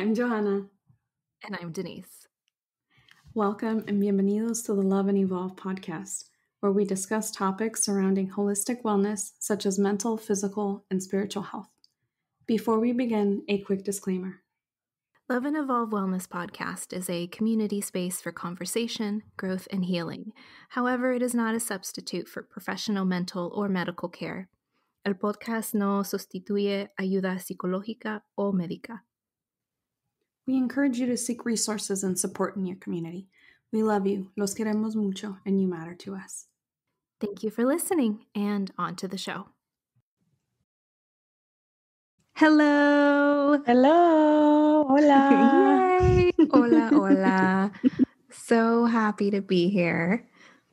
I'm Johanna. And I'm Denise. Welcome and bienvenidos to the Love and Evolve podcast, where we discuss topics surrounding holistic wellness, such as mental, physical, and spiritual health. Before we begin, a quick disclaimer Love and Evolve Wellness podcast is a community space for conversation, growth, and healing. However, it is not a substitute for professional mental or medical care. El podcast no sustituye ayuda psicológica o médica. We encourage you to seek resources and support in your community. We love you, los queremos mucho, and you matter to us. Thank you for listening, and on to the show. Hello. Hello. Hola. Yay. Hola, hola. so happy to be here.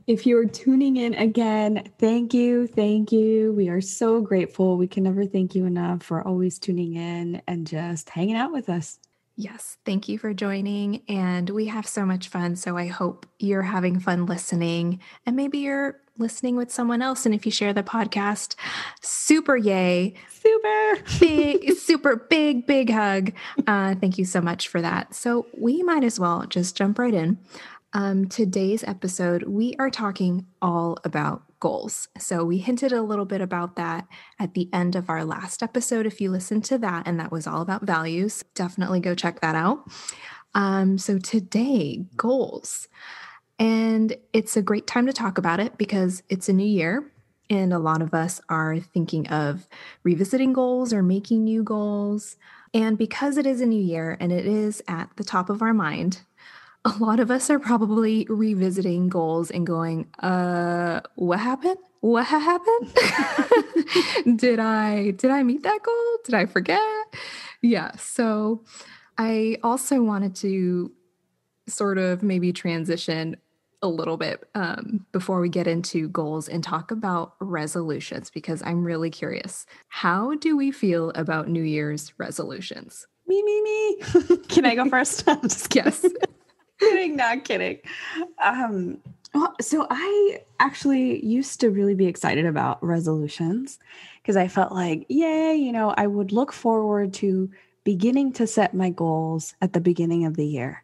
If you're tuning in again, thank you. Thank you. We are so grateful. We can never thank you enough for always tuning in and just hanging out with us. Yes, thank you for joining. And we have so much fun. So I hope you're having fun listening and maybe you're listening with someone else. And if you share the podcast, super yay. Super. Big, super big, big hug. Uh, thank you so much for that. So we might as well just jump right in. Um, today's episode, we are talking all about goals. So we hinted a little bit about that at the end of our last episode. If you listened to that, and that was all about values, definitely go check that out. Um, so today, goals. And it's a great time to talk about it because it's a new year. And a lot of us are thinking of revisiting goals or making new goals. And because it is a new year and it is at the top of our mind, a lot of us are probably revisiting goals and going, uh, what happened? What happened? did I did I meet that goal? Did I forget? Yeah. So I also wanted to sort of maybe transition a little bit um, before we get into goals and talk about resolutions because I'm really curious. How do we feel about New Year's resolutions? Me, me, me. Can I go first? yes kidding, not kidding. Um, well, so I actually used to really be excited about resolutions because I felt like, yay, you know, I would look forward to beginning to set my goals at the beginning of the year.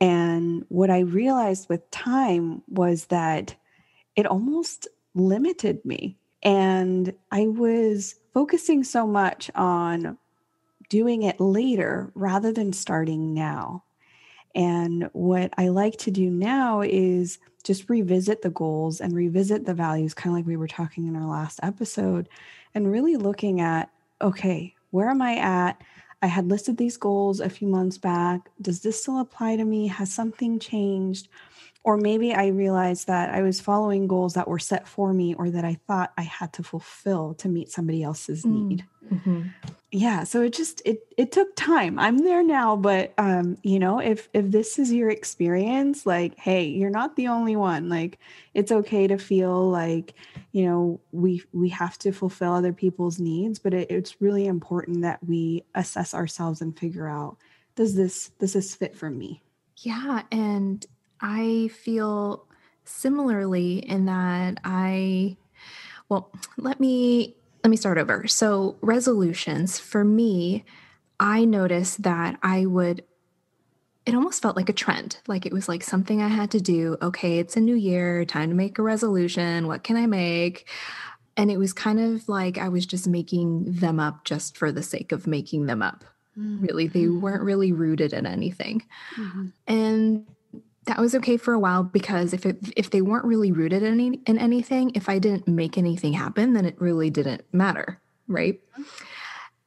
And what I realized with time was that it almost limited me. And I was focusing so much on doing it later rather than starting now. And what I like to do now is just revisit the goals and revisit the values, kind of like we were talking in our last episode, and really looking at okay, where am I at? I had listed these goals a few months back. Does this still apply to me? Has something changed? Or maybe I realized that I was following goals that were set for me or that I thought I had to fulfill to meet somebody else's mm. need. Mm-hmm. Yeah, so it just it it took time. I'm there now, but um, you know, if if this is your experience, like, hey, you're not the only one. Like, it's okay to feel like, you know, we we have to fulfill other people's needs, but it, it's really important that we assess ourselves and figure out does this does this fit for me? Yeah, and I feel similarly in that I, well, let me let me start over. So resolutions for me, I noticed that I would it almost felt like a trend. Like it was like something I had to do. Okay, it's a new year, time to make a resolution. What can I make? And it was kind of like I was just making them up just for the sake of making them up. Mm-hmm. Really, they mm-hmm. weren't really rooted in anything. Mm-hmm. And that was okay for a while because if it, if they weren't really rooted in any, in anything, if I didn't make anything happen, then it really didn't matter, right?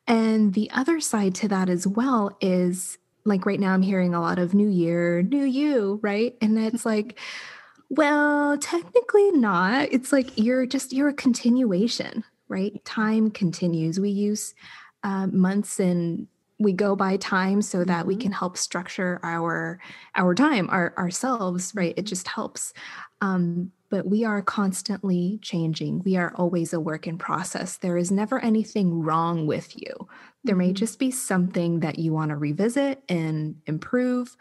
And the other side to that as well is like right now I'm hearing a lot of new year, new you, right? And it's like well, technically not. It's like you're just you're a continuation, right? Time continues. We use uh, months and we go by time so that we mm-hmm. can help structure our our time our ourselves right it just helps um, but we are constantly changing we are always a work in process there is never anything wrong with you there may mm-hmm. just be something that you want to revisit and improve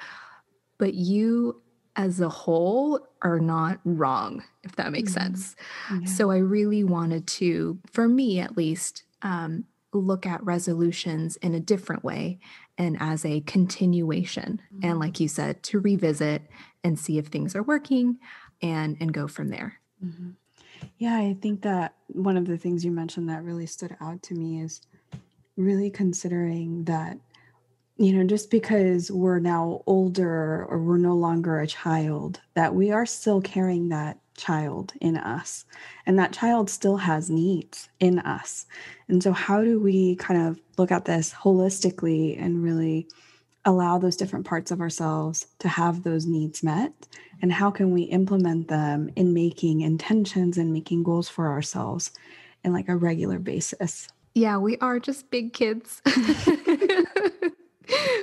but you as a whole are not wrong if that makes mm-hmm. sense yeah. so i really wanted to for me at least um, look at resolutions in a different way and as a continuation mm-hmm. and like you said to revisit and see if things are working and and go from there mm-hmm. yeah i think that one of the things you mentioned that really stood out to me is really considering that you know just because we're now older or we're no longer a child that we are still carrying that child in us. And that child still has needs in us. And so, how do we kind of look at this holistically and really allow those different parts of ourselves to have those needs met? And how can we implement them in making intentions and making goals for ourselves in like a regular basis? Yeah, we are just big kids.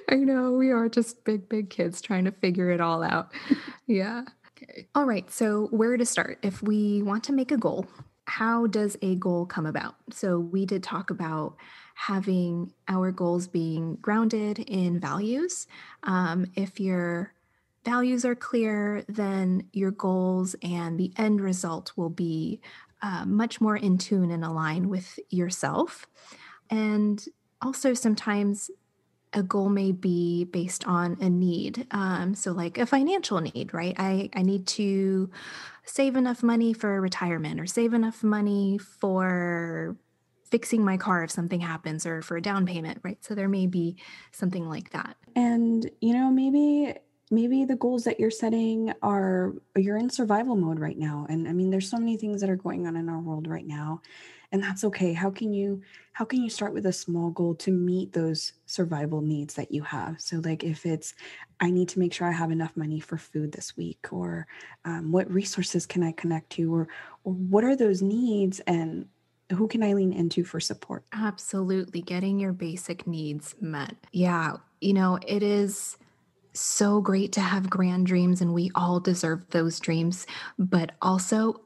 I know we are just big, big kids trying to figure it all out. Yeah. Okay. All right. So, where to start? If we want to make a goal, how does a goal come about? So, we did talk about having our goals being grounded in values. Um, if your values are clear, then your goals and the end result will be uh, much more in tune and aligned with yourself. And also, sometimes a goal may be based on a need. Um, so, like a financial need, right? I, I need to save enough money for retirement or save enough money for fixing my car if something happens or for a down payment, right? So, there may be something like that. And, you know, maybe maybe the goals that you're setting are you're in survival mode right now and i mean there's so many things that are going on in our world right now and that's okay how can you how can you start with a small goal to meet those survival needs that you have so like if it's i need to make sure i have enough money for food this week or um, what resources can i connect to or or what are those needs and who can i lean into for support absolutely getting your basic needs met yeah you know it is so great to have grand dreams and we all deserve those dreams but also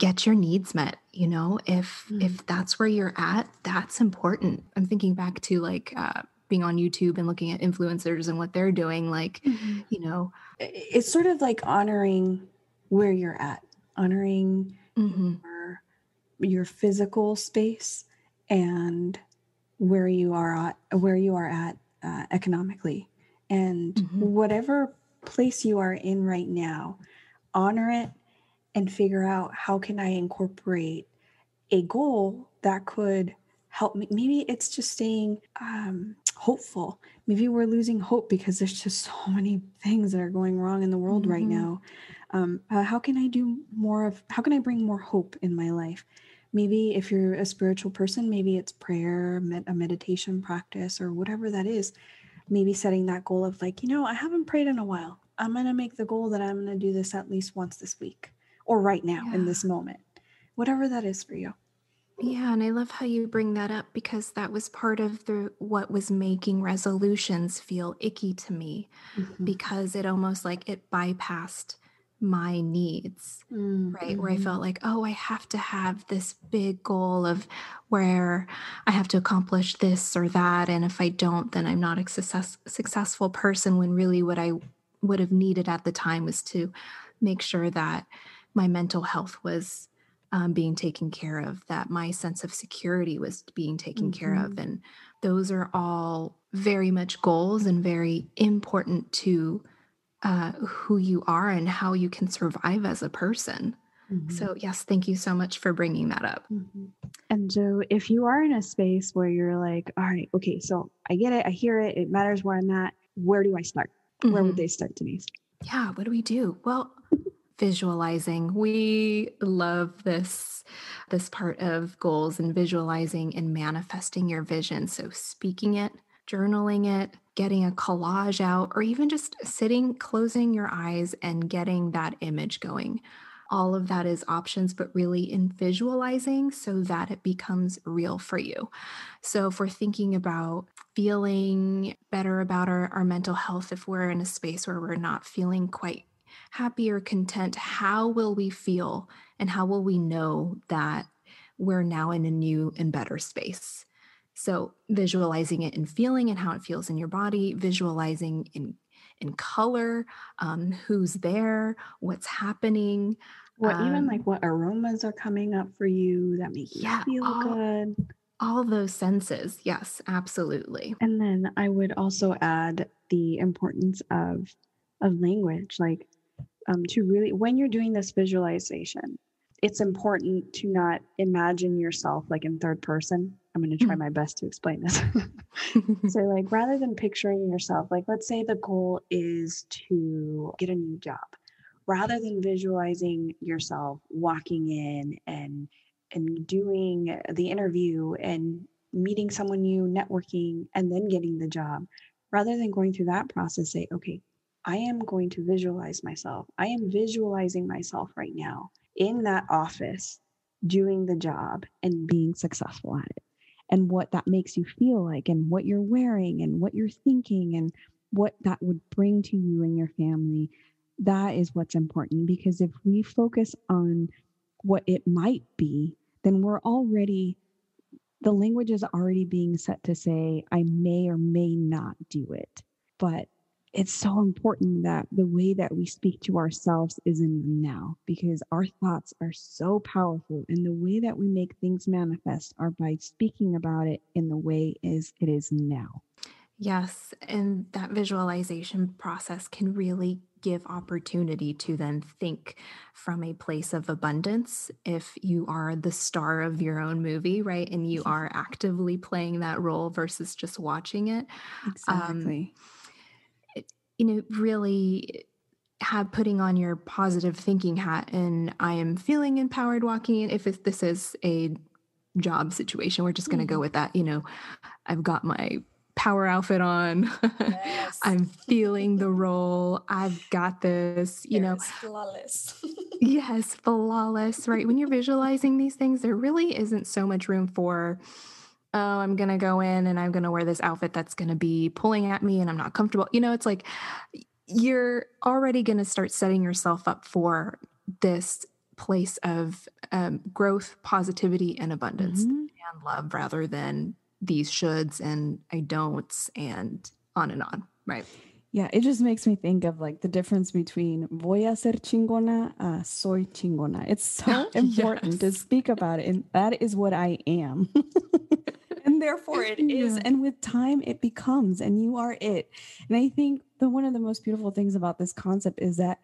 get your needs met you know if mm. if that's where you're at that's important i'm thinking back to like uh, being on youtube and looking at influencers and what they're doing like mm-hmm. you know it's sort of like honoring where you're at honoring mm-hmm. your, your physical space and where you are at where you are at uh, economically and mm-hmm. whatever place you are in right now honor it and figure out how can I incorporate a goal that could help me. Maybe it's just staying um, hopeful. Maybe we're losing hope because there's just so many things that are going wrong in the world mm-hmm. right now. Um, uh, how can I do more of, how can I bring more hope in my life? Maybe if you're a spiritual person, maybe it's prayer, med- a meditation practice, or whatever that is. Maybe setting that goal of like, you know, I haven't prayed in a while. I'm going to make the goal that I'm going to do this at least once this week or right now yeah. in this moment, whatever that is for you. Yeah, and I love how you bring that up because that was part of the what was making resolutions feel icky to me mm-hmm. because it almost like it bypassed my needs, mm-hmm. right? Where I mm-hmm. felt like, oh, I have to have this big goal of where I have to accomplish this or that. And if I don't, then I'm not a success, successful person when really what I would have needed at the time was to make sure that my mental health was um, being taken care of, that my sense of security was being taken mm-hmm. care of. Mm-hmm. And those are all very much goals and very important to uh, who you are and how you can survive as a person. Mm-hmm. So, yes, thank you so much for bringing that up. Mm-hmm. And so, if you are in a space where you're like, all right, okay, so I get it, I hear it, it matters where I'm at, where do I start? Where would mm-hmm. they start, Denise? Yeah, what do we do? Well, visualizing. We love this this part of goals and visualizing and manifesting your vision. So speaking it, journaling it, getting a collage out or even just sitting closing your eyes and getting that image going. All of that is options, but really in visualizing so that it becomes real for you. So, if we're thinking about feeling better about our, our mental health, if we're in a space where we're not feeling quite happy or content, how will we feel and how will we know that we're now in a new and better space? So, visualizing it and feeling and how it feels in your body, visualizing in in color, um, who's there, what's happening. what um, even like what aromas are coming up for you that make yeah, you feel all, good. All those senses. Yes, absolutely. And then I would also add the importance of of language. Like um, to really, when you're doing this visualization, it's important to not imagine yourself like in third person. I'm going to try mm-hmm. my best to explain this. so, like, rather than picturing yourself, like, let's say the goal is to get a new job, rather than visualizing yourself walking in and and doing the interview and meeting someone new, networking, and then getting the job, rather than going through that process, say, okay, I am going to visualize myself. I am visualizing myself right now in that office doing the job and being successful at it and what that makes you feel like and what you're wearing and what you're thinking and what that would bring to you and your family that is what's important because if we focus on what it might be then we're already the language is already being set to say i may or may not do it but it's so important that the way that we speak to ourselves is in the now because our thoughts are so powerful and the way that we make things manifest are by speaking about it in the way is it is now yes and that visualization process can really give opportunity to then think from a place of abundance if you are the star of your own movie right and you are actively playing that role versus just watching it um, exactly um, you know, really have putting on your positive thinking hat and I am feeling empowered walking in. If this is a job situation, we're just going to mm-hmm. go with that. You know, I've got my power outfit on. Yes. I'm feeling the role. I've got this, you know. Flawless. yes, flawless, right? When you're visualizing these things, there really isn't so much room for oh, I'm going to go in and I'm going to wear this outfit that's going to be pulling at me and I'm not comfortable. You know, it's like you're already going to start setting yourself up for this place of um, growth, positivity, and abundance mm-hmm. and love rather than these shoulds and I don'ts and on and on. Right. Yeah, it just makes me think of like the difference between voy a ser chingona, uh, soy chingona. It's so important yes. to speak about it. And that is what I am. and therefore it is yeah. and with time it becomes and you are it and i think the one of the most beautiful things about this concept is that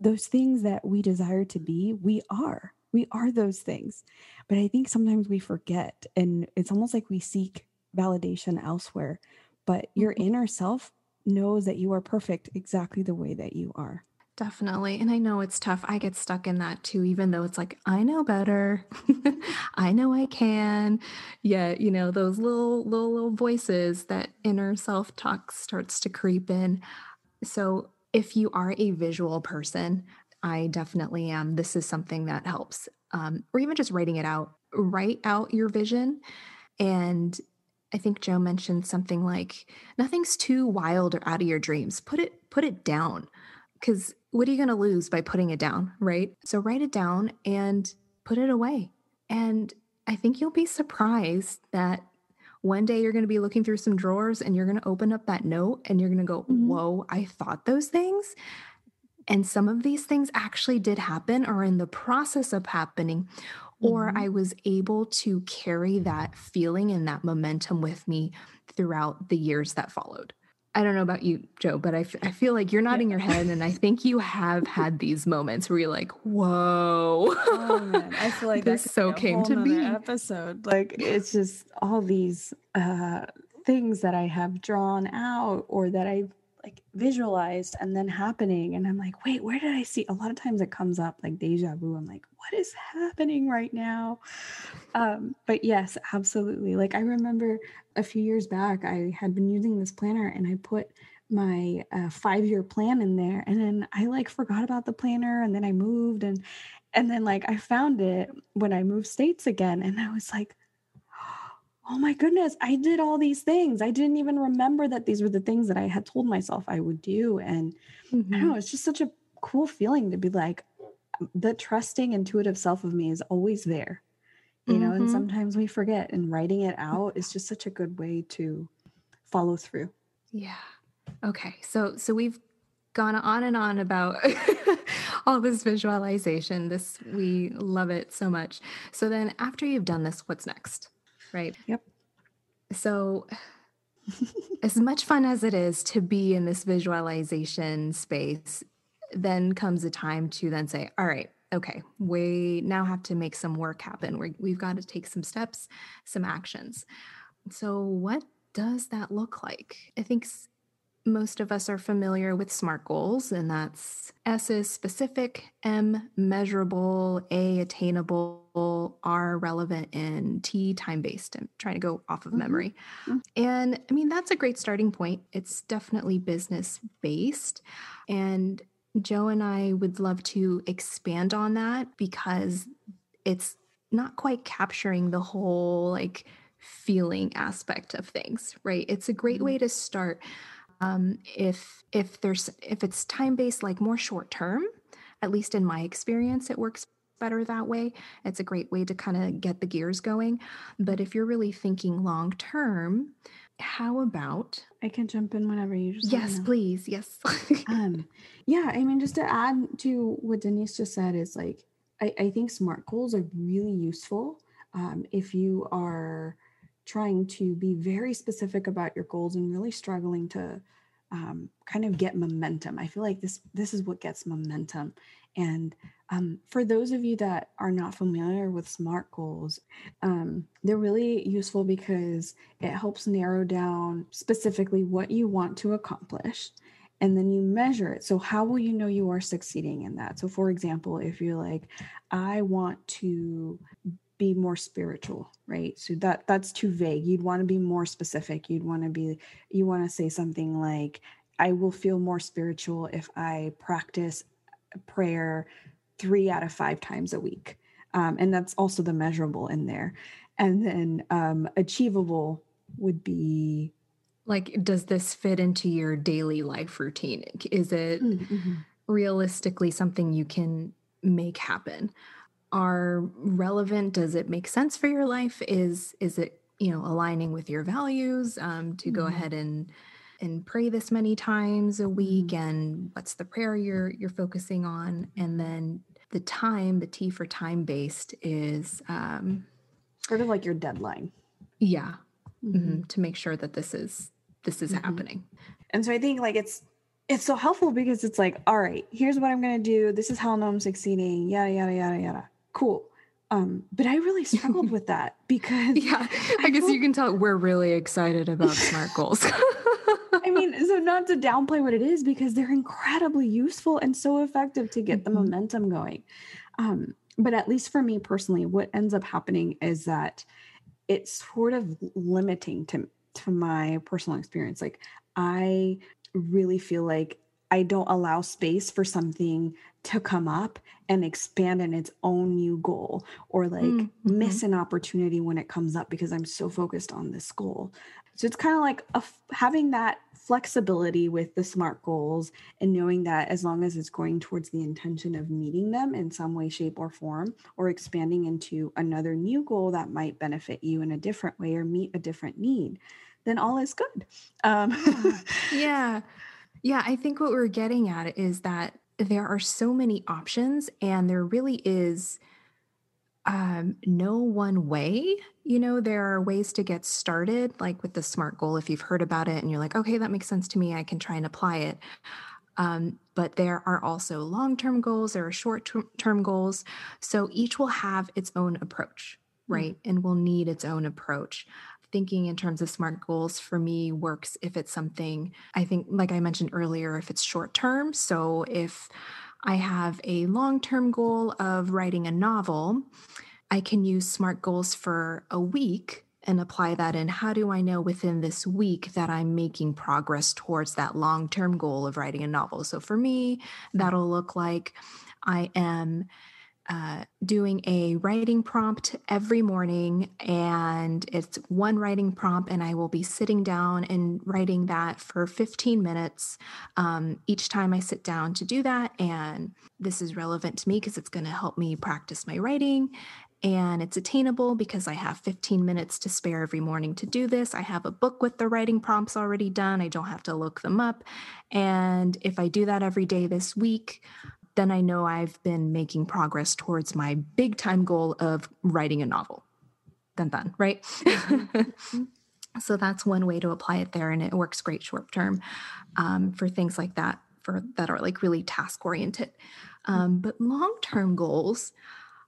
those things that we desire to be we are we are those things but i think sometimes we forget and it's almost like we seek validation elsewhere but your mm-hmm. inner self knows that you are perfect exactly the way that you are Definitely. And I know it's tough. I get stuck in that too, even though it's like, I know better. I know I can. Yet, you know, those little, little, little voices, that inner self talk starts to creep in. So if you are a visual person, I definitely am. This is something that helps. Um, or even just writing it out, write out your vision. And I think Joe mentioned something like, nothing's too wild or out of your dreams. Put it, put it down. Because what are you going to lose by putting it down? Right. So write it down and put it away. And I think you'll be surprised that one day you're going to be looking through some drawers and you're going to open up that note and you're going to go, mm-hmm. Whoa, I thought those things. And some of these things actually did happen or in the process of happening. Mm-hmm. Or I was able to carry that feeling and that momentum with me throughout the years that followed. I don't know about you, Joe, but I, f- I feel like you're nodding yeah. your head, and I think you have had these moments where you're like, "Whoa!" Oh, I feel like this so came to be. Episode like it's just all these uh, things that I have drawn out or that I've like visualized and then happening and i'm like wait where did i see a lot of times it comes up like deja vu i'm like what is happening right now um, but yes absolutely like i remember a few years back i had been using this planner and i put my uh, five year plan in there and then i like forgot about the planner and then i moved and and then like i found it when i moved states again and i was like oh my goodness, I did all these things. I didn't even remember that these were the things that I had told myself I would do. And mm-hmm. I don't know, mm-hmm. it's just such a cool feeling to be like, um, the trusting intuitive self of me is always there, you mm-hmm. know, and mm-hmm. sometimes we forget, and writing it mm-hmm. out is just such a good way to follow through. Yeah. Okay. So, so we've gone on and on about all this visualization. This, we love it so much. So, then after you've done this, what's next? right? Yep. So, as much fun as it is to be in this visualization space, then comes a time to then say, all right, okay, we now have to make some work happen. we we've got to take some steps, some actions. So, what does that look like? I think most of us are familiar with SMART goals, and that's S is specific, M measurable, A attainable, R relevant, and T time based. I'm trying to go off of mm-hmm. memory. Mm-hmm. And I mean, that's a great starting point. It's definitely business based. And Joe and I would love to expand on that because it's not quite capturing the whole like feeling aspect of things, right? It's a great way mm-hmm. to start um, if if there's if it's time based, like more short term, at least in my experience, it works better that way. It's a great way to kind of get the gears going. But if you're really thinking long term, how about I can jump in whenever you just Yes, please. Yes. um yeah, I mean just to add to what Denise just said is like I, I think smart goals are really useful. Um, if you are trying to be very specific about your goals and really struggling to um, kind of get momentum. I feel like this this is what gets momentum. And um, for those of you that are not familiar with SMART goals, um, they're really useful because it helps narrow down specifically what you want to accomplish. And then you measure it. So, how will you know you are succeeding in that? So, for example, if you're like, I want to be more spiritual right so that that's too vague you'd want to be more specific you'd want to be you want to say something like i will feel more spiritual if i practice prayer three out of five times a week um, and that's also the measurable in there and then um, achievable would be like does this fit into your daily life routine is it mm, mm-hmm. realistically something you can make happen are relevant does it make sense for your life is is it you know aligning with your values um, to go mm-hmm. ahead and and pray this many times a week mm-hmm. and what's the prayer you're you're focusing on and then the time the t for time based is um, sort of like your deadline yeah mm-hmm. Mm-hmm, to make sure that this is this is mm-hmm. happening and so i think like it's it's so helpful because it's like all right here's what i'm going to do this is how i know i'm succeeding yada yada yada yada cool. Um, but I really struggled with that because yeah, I, I guess you can tell we're really excited about smart goals. I mean, so not to downplay what it is because they're incredibly useful and so effective to get the mm-hmm. momentum going. Um, but at least for me personally, what ends up happening is that it's sort of limiting to to my personal experience. Like I really feel like I don't allow space for something to come up and expand in its own new goal or like mm-hmm. miss an opportunity when it comes up because I'm so focused on this goal. So it's kind of like having that flexibility with the SMART goals and knowing that as long as it's going towards the intention of meeting them in some way, shape, or form, or expanding into another new goal that might benefit you in a different way or meet a different need, then all is good. Um, yeah. Yeah, I think what we're getting at is that there are so many options and there really is um, no one way. You know, there are ways to get started, like with the SMART goal, if you've heard about it and you're like, okay, that makes sense to me, I can try and apply it. Um, but there are also long term goals, there are short term goals. So each will have its own approach, hmm. right? Mm-hmm. And will need its own approach thinking in terms of smart goals for me works if it's something I think, like I mentioned earlier, if it's short term. So if I have a long term goal of writing a novel, I can use SMART goals for a week and apply that in how do I know within this week that I'm making progress towards that long term goal of writing a novel? So for me, mm. that'll look like I am uh, doing a writing prompt every morning, and it's one writing prompt, and I will be sitting down and writing that for 15 minutes um, each time I sit down to do that. And this is relevant to me because it's going to help me practice my writing. And it's attainable because I have 15 minutes to spare every morning to do this. I have a book with the writing prompts already done. I don't have to look them up. And if I do that every day this week, then I know I've been making progress towards my big time goal of writing a novel. Done, done, right? Mm-hmm. Mm-hmm. so that's one way to apply it there, and it works great short term um, for things like that for that are like really task oriented. Um, but long term goals,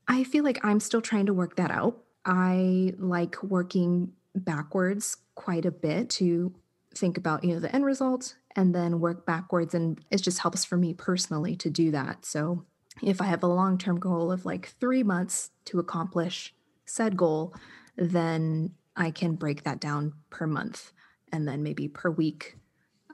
I feel like I'm still trying to work that out. I like working backwards quite a bit to think about you know the end result and then work backwards. And it just helps for me personally to do that. So if I have a long term goal of like three months to accomplish said goal, then I can break that down per month and then maybe per week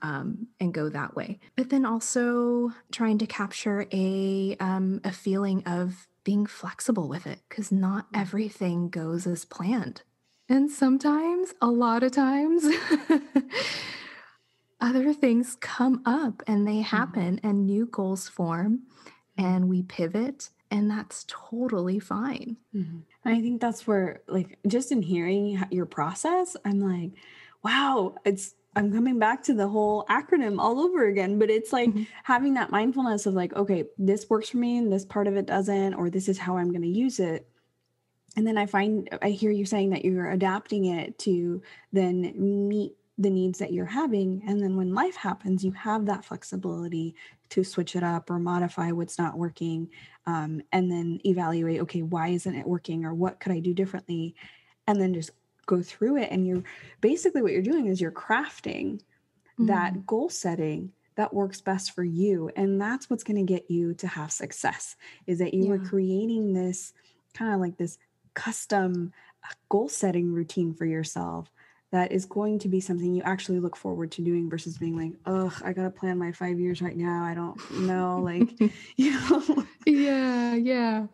um, and go that way. But then also trying to capture a um, a feeling of being flexible with it because not everything goes as planned. And sometimes, a lot of times, other things come up and they mm-hmm. happen mm-hmm. and new goals form mm-hmm. and we pivot and that's totally fine. Mm-hmm. I think that's where like just in hearing your process I'm like wow it's I'm coming back to the whole acronym all over again, but it's like mm-hmm. having that mindfulness of like, okay, this works for me and this part of it doesn't, or this is how I'm going to use it. And then I find I hear you saying that you're adapting it to then meet the needs that you're having. And then when life happens, you have that flexibility to switch it up or modify what's not working um, and then evaluate okay, why isn't it working or what could I do differently? And then just go through it. And you're basically what you're doing is you're crafting mm-hmm. that goal setting that works best for you and that's what's going to get you to have success is that you yeah. are creating this kind of like this custom uh, goal setting routine for yourself that is going to be something you actually look forward to doing versus being like, ugh, I gotta plan my five years right now. I don't know, like, you know. yeah, yeah.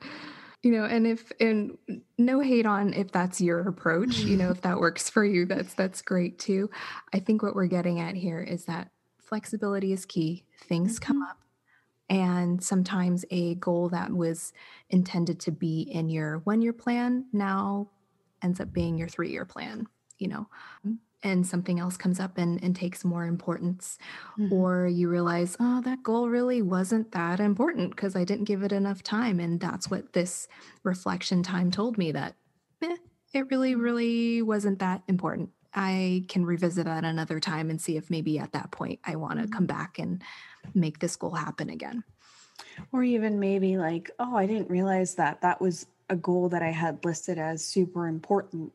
You know, and if and no hate on if that's your approach, you know, if that works for you, that's that's great too. I think what we're getting at here is that flexibility is key. Things mm-hmm. come up. And sometimes a goal that was intended to be in your one year plan now ends up being your three year plan you know and something else comes up and, and takes more importance mm-hmm. or you realize oh that goal really wasn't that important because i didn't give it enough time and that's what this reflection time told me that eh, it really really wasn't that important i can revisit that another time and see if maybe at that point i want to mm-hmm. come back and make this goal happen again or even maybe like oh i didn't realize that that was a goal that i had listed as super important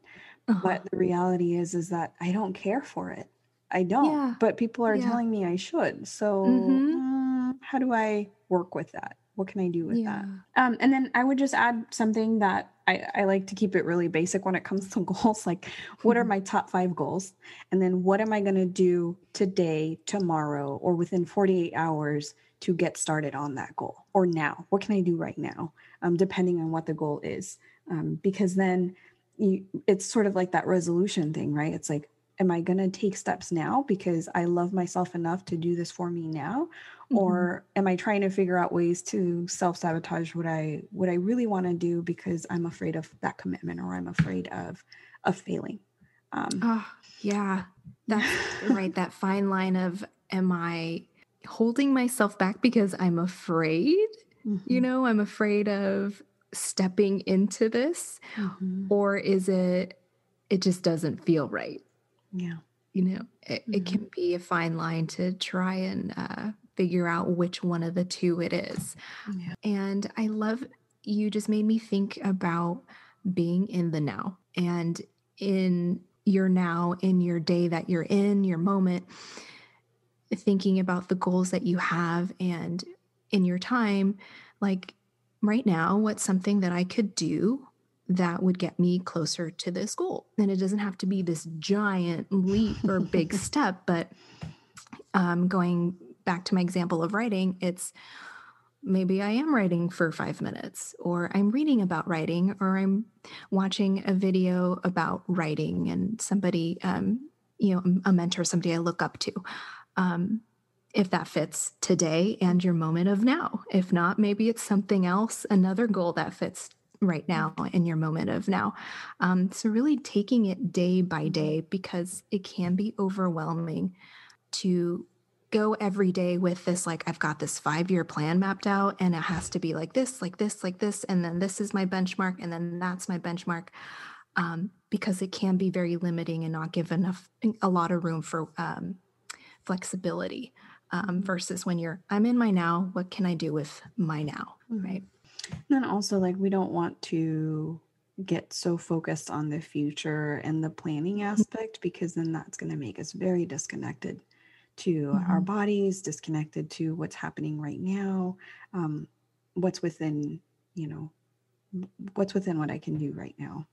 uh-huh. but the reality is is that i don't care for it i don't yeah. but people are yeah. telling me i should so mm-hmm. Uh, how do i work with that what can i do with yeah. that um, and then i would just add something that I, I, like to keep it really basic when it comes to goals like mm-hmm. what are mm-hmm. my top five goals and then what am i going to do today tomorrow or within 48 hours to get started on that goal or now what can i do right now um, depending on what the goal is um, because then you, it's sort of like that resolution thing, right? It's like, am I going to take steps now because I love myself enough to do this for me now? Mm-hmm. Or am I trying to figure out ways to self-sabotage what I what I really want to do because I'm afraid of that commitment or I'm afraid of of failing? Um, oh, yeah. That's right. That fine line of am I holding myself back because I'm afraid? Mm-hmm. You know, I'm afraid of stepping into this mm-hmm. or is it it just doesn't feel right yeah you know it, mm-hmm. it can be a fine line to try and uh, figure out which one of the two it is yeah. and i love you just made me think about being in the now and in your now in your day that you're in your moment thinking about the goals that you have and in your time like right now, what's something that I could do that would get me closer to this goal? And it doesn't have to be this giant leap or big step, but um, going back to my example of writing, it's maybe I am writing for five minutes, or I'm reading about writing, or I'm watching a video about writing and somebody, um, you know, a mentor, somebody I look up to. Um, if that fits today and your moment of now. If not, maybe it's something else, another goal that fits right now in your moment of now. Um, so, really taking it day by day because it can be overwhelming to go every day with this like I've got this 5-year plan mapped out and it has to be like this, like this, like this and then this is my benchmark and then that's my benchmark. Um, because it can be very limiting and not give enough a lot of room for um, flexibility um, versus when you're, I'm in my now, what can I do with my now? Mm-hmm. Right. And then also, like, we don't want to get so focused on the future and the planning mm-hmm. aspect because then that's going to make us very disconnected to mm-hmm. our bodies, disconnected to what's happening right now, um, what's within, you know, what's within what I can do right now.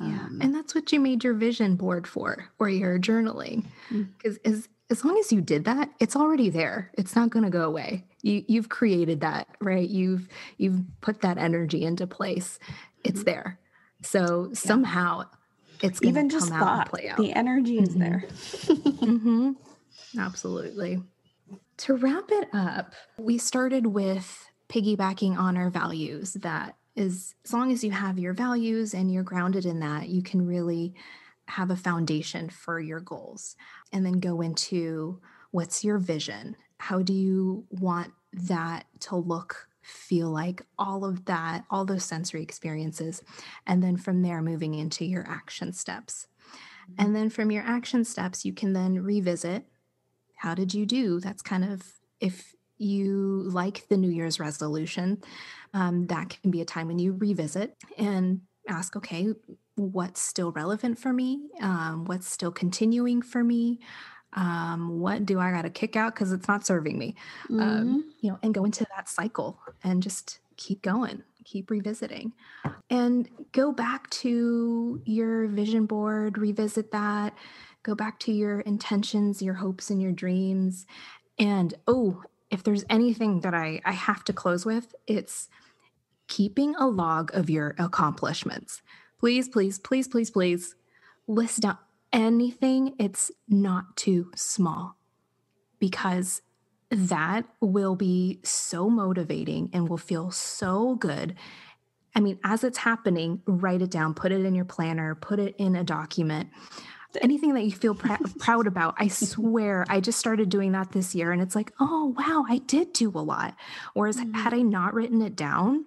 Yeah. Um, and that's what you made your vision board for or your journaling. Because mm. mm-hmm as long as you did that, it's already there. It's not going to go away. You, you've created that, right? You've you've put that energy into place. It's mm-hmm. there. So yeah. somehow, it's going even just thought. The energy mm-hmm. is there. mm-hmm. Absolutely. To wrap it up, we started with piggybacking on our values. That is, as long as you have your values and you're grounded in that, you can really have a foundation for your goals and then go into what's your vision? How do you want that to look, feel like, all of that, all those sensory experiences? And then from there, moving into your action steps. Mm-hmm. And then from your action steps, you can then revisit how did you do? That's kind of if you like the New Year's resolution, um, that can be a time when you revisit and ask, okay, what's still relevant for me, um, what's still continuing for me, um, what do I got to kick out because it's not serving me, um, mm-hmm. um, you know, and go into that cycle and just keep going, keep revisiting, and go back to your vision board, revisit that, go back to your intentions, your hopes, and your dreams. And oh, if there's anything that I, I have to close with, it's keeping a log of your accomplishments please, please, please, please, please list down anything it's not too small because that will be so motivating and will feel so good. I mean, as it's happening, write it down, put it in your planner, put it in a document. Anything that you feel pr- proud about, I swear, I just started doing that this year. And it's like, oh, wow, I did do a lot. Whereas, mm-hmm. had I not written it down,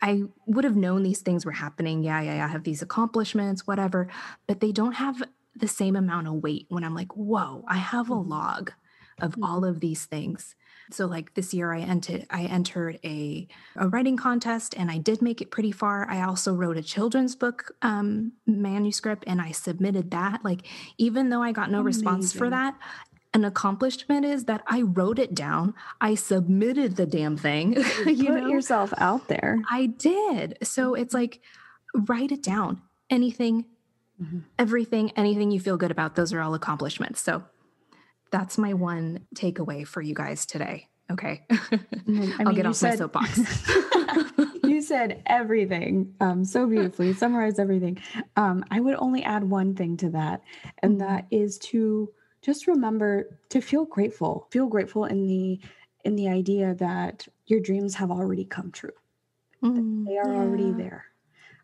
I would have known these things were happening. Yeah, yeah, yeah, I have these accomplishments, whatever, but they don't have the same amount of weight when I'm like, whoa, I have a mm-hmm. log of mm-hmm. all of these things. So like this year I entered I entered a, a writing contest and I did make it pretty far. I also wrote a children's book um, manuscript and I submitted that. Like even though I got no Amazing. response for that, an accomplishment is that I wrote it down. I submitted the damn thing. You, you put know? yourself out there. I did. So it's like write it down. Anything, mm-hmm. everything, anything you feel good about, those are all accomplishments. So that's my one takeaway for you guys today. Okay. I mean, I'll get off said, my soapbox. you said everything um, so beautifully, summarized everything. Um, I would only add one thing to that, and mm-hmm. that is to just remember to feel grateful. Feel grateful in the in the idea that your dreams have already come true. Mm, they are yeah. already there.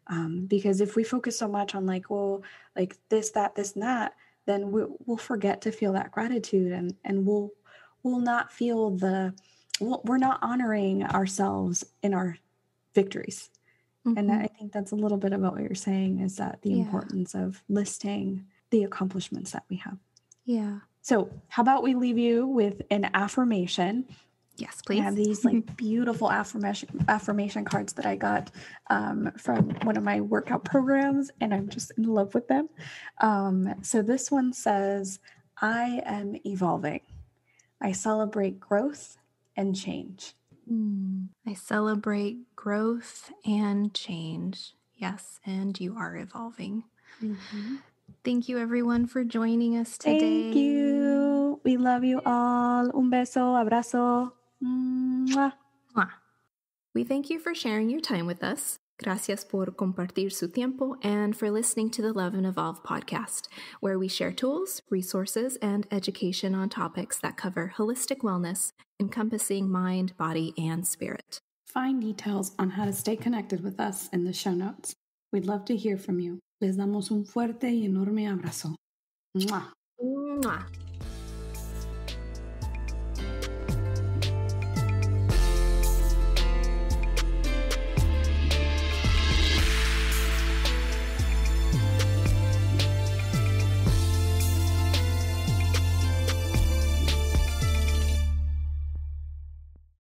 Um, because if we focus so much on like, well, like this, that, this, and that, then we, will forget to feel that gratitude, and and we'll we'll not feel the we we're not honoring ourselves in our victories. Mm-hmm. And I think that's a little bit about what you're saying is that the yeah. importance of listing the accomplishments that we have. Yeah. So, how about we leave you with an affirmation? Yes, please. I have these like beautiful affirmation affirmation cards that I got um, from one of my workout programs, and I'm just in love with them. Um, so this one says, "I am evolving. I celebrate growth and change." Mm, I celebrate growth and change. Yes, and you are evolving. Mm-hmm. Thank you, everyone, for joining us today. Thank you. We love you all. Un beso, abrazo. Mwah. Mwah. We thank you for sharing your time with us. Gracias por compartir su tiempo and for listening to the Love and Evolve podcast, where we share tools, resources, and education on topics that cover holistic wellness, encompassing mind, body, and spirit. Find details on how to stay connected with us in the show notes. We'd love to hear from you. Les damos un fuerte y enorme abrazo.